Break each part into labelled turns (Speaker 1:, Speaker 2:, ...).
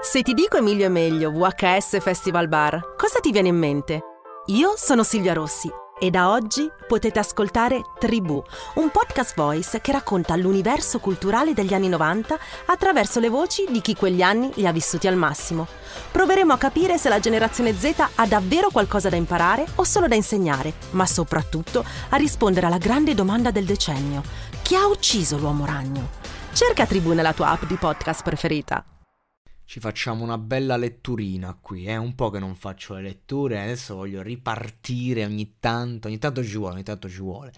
Speaker 1: Se ti dico Emilio e meglio VHS Festival Bar, cosa ti viene in mente? Io sono Silvia Rossi e da oggi potete ascoltare Tribù, un podcast voice che racconta l'universo culturale degli anni 90 attraverso le voci di chi quegli anni li ha vissuti al massimo. Proveremo a capire se la generazione Z ha davvero qualcosa da imparare o solo da insegnare, ma soprattutto a rispondere alla grande domanda del decennio. Chi ha ucciso l'uomo ragno? Cerca Tribù nella tua app di podcast preferita ci facciamo una bella letturina qui, è eh? un po' che non faccio le letture, adesso voglio ripartire ogni tanto, ogni tanto ci vuole, ogni tanto ci vuole.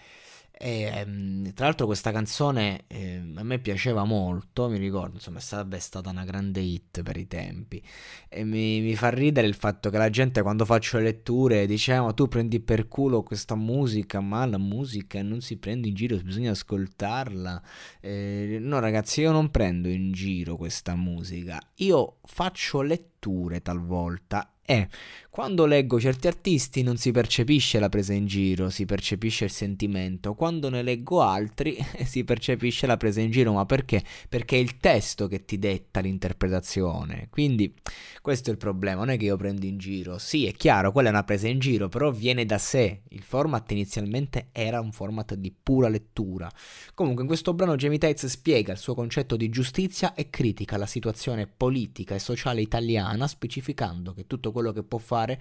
Speaker 1: E, ehm, tra l'altro questa canzone eh, a me piaceva molto, mi ricordo, insomma è stata, è stata una grande hit per i tempi e mi, mi, fa ridere il fatto che la gente quando faccio le letture dice eh, ma tu prendi per culo questa musica, ma la musica non si prende in giro, bisogna ascoltarla. Eh, no ragazzi, io non prendo in giro questa musica, io faccio letture letture talvolta è quando leggo certi artisti non si percepisce la presa in giro, si percepisce il sentimento, quando ne leggo altri si percepisce la presa in giro, ma perché? Perché è il testo che ti detta l'interpretazione, quindi questo è il problema, non è che io prendo in giro, sì è chiaro, quella è una presa in giro, però viene da sé, il format inizialmente era un format di pura lettura. Comunque in questo brano Jamie Tates spiega il suo concetto di giustizia e critica la situazione politica e sociale italiana umana specificando che tutto quello che può fare,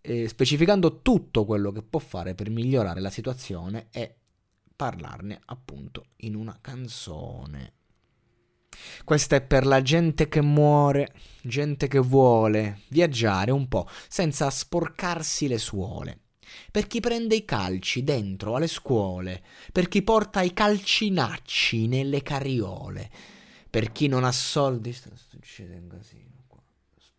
Speaker 1: eh, specificando tutto quello che può fare per migliorare la situazione e parlarne appunto in una canzone. Questa è per la gente che muore, gente che vuole viaggiare un po' senza sporcarsi le suole. Per chi prende i calci dentro alle scuole, per chi porta i calcinacci nelle carriole, per chi non ha soldi. Sta succedendo un casino qua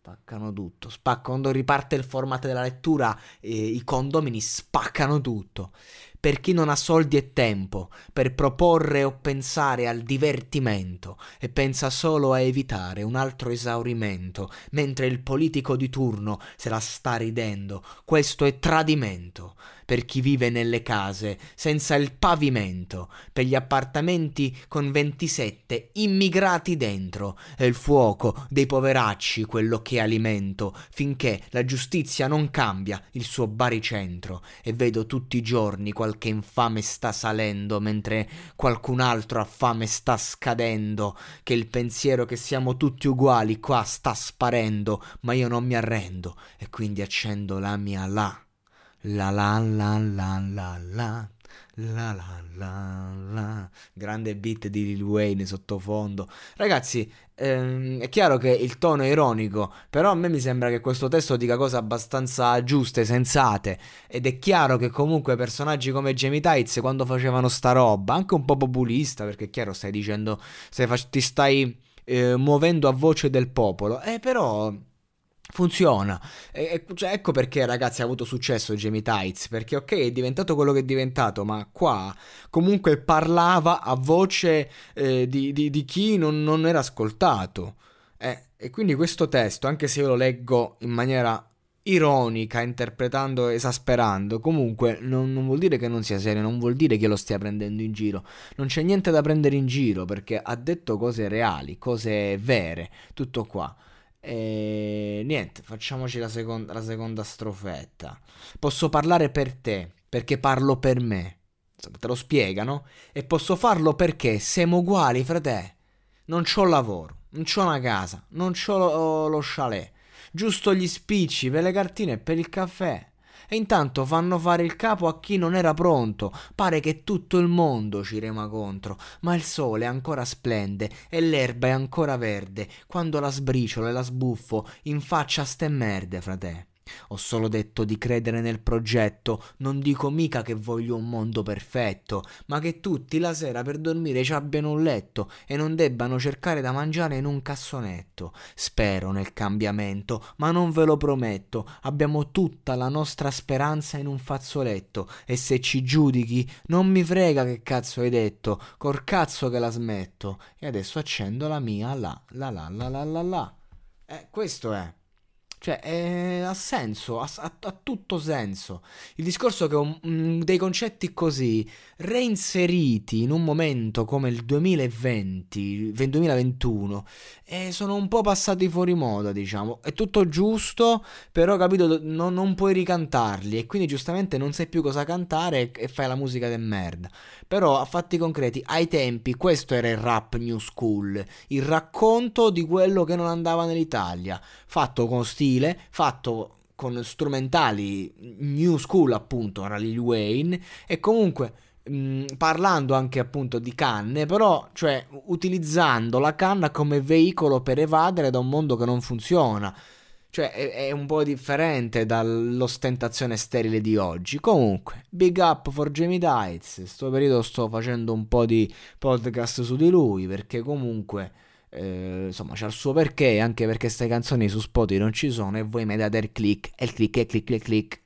Speaker 1: spaccano tutto. Spac- quando riparte il format della lettura, eh, i condomini spaccano tutto. Per chi non ha soldi e tempo per proporre o pensare al divertimento e pensa solo a evitare un altro esaurimento, mentre il politico di turno se la sta ridendo, questo è tradimento per chi vive nelle case senza il pavimento, per gli appartamenti con 27 immigrati dentro, e il fuoco dei poveracci quello che alimento, finché la giustizia non cambia il suo baricentro, e vedo tutti i giorni qualche infame sta salendo, mentre qualcun altro a fame sta scadendo, che il pensiero che siamo tutti uguali qua sta sparendo, ma io non mi arrendo, e quindi accendo la mia là. La la la la la la. La la la la grande beat di Lil Wayne sottofondo. Ragazzi, ehm, è chiaro che il tono è ironico, però a me mi sembra che questo testo dica cose abbastanza giuste, sensate. Ed è chiaro che comunque personaggi come Jamie Tights quando facevano sta roba, anche un po' populista, perché è chiaro, stai dicendo, stai, ti stai eh, muovendo a voce del popolo. Eh, però Funziona. E, cioè, ecco perché ragazzi ha avuto successo Jamie Tights, perché ok è diventato quello che è diventato, ma qua comunque parlava a voce eh, di, di, di, chi non, non era ascoltato. Eh, e quindi questo testo, anche se io lo leggo in maniera ironica, interpretando, esasperando, comunque non, non, vuol dire che non sia serio, non vuol dire che lo stia prendendo in giro, non c'è niente da prendere in giro perché ha detto cose reali, cose vere, tutto qua. E niente, facciamoci la seconda, la seconda strofetta. Posso parlare per te, perché parlo per me. Insomma, te lo spiegano. E posso farlo perché siamo uguali, frate. Non c'ho lavoro, non c'ho una casa, non c'ho lo, lo chalet. Giusto gli spicci per le cartine e per il caffè. E intanto fanno fare il capo a chi non era pronto. Pare che tutto il mondo ci rema contro, ma il sole ancora splende e l'erba è ancora verde. Quando la sbriciolo e la sbuffo in faccia a ste merde, frate. Ho solo detto di credere nel progetto, non dico mica che voglio un mondo perfetto, ma che tutti la sera per dormire ci abbiano un letto e non debbano cercare da mangiare in un cassonetto. Spero nel cambiamento, ma non ve lo prometto, abbiamo tutta la nostra speranza in un fazzoletto e se ci giudichi non mi frega che cazzo hai detto, cor cazzo che la smetto. E adesso accendo la mia la la la la la la la. Eh, questo è. Cioè, eh, ha senso, ha, ha, ha, tutto senso. Il discorso che un, mm, dei concetti così reinseriti in un momento come il 2020, 2021, eh, sono un po' passati fuori moda, diciamo. È tutto giusto, però, capito, no, non puoi ricantarli e quindi giustamente non sai più cosa cantare e, e fai la musica del merda. Però, a fatti concreti, ai tempi questo era il rap new school, il racconto di quello che non andava nell'Italia, fatto con stile stile fatto con strumentali new school appunto, era Lil Wayne e comunque mh, mm, parlando anche appunto di canne, però cioè utilizzando la canna come veicolo per evadere da un mondo che non funziona. Cioè è, è un po' differente dall'ostentazione sterile di oggi. Comunque, big up for Jamie Dites. questo periodo sto facendo un po' di podcast su di lui perché comunque eh, insomma c'ha il suo perché, anche perché queste canzoni su Spotify non ci sono e voi mettete il click e il click e il click e il click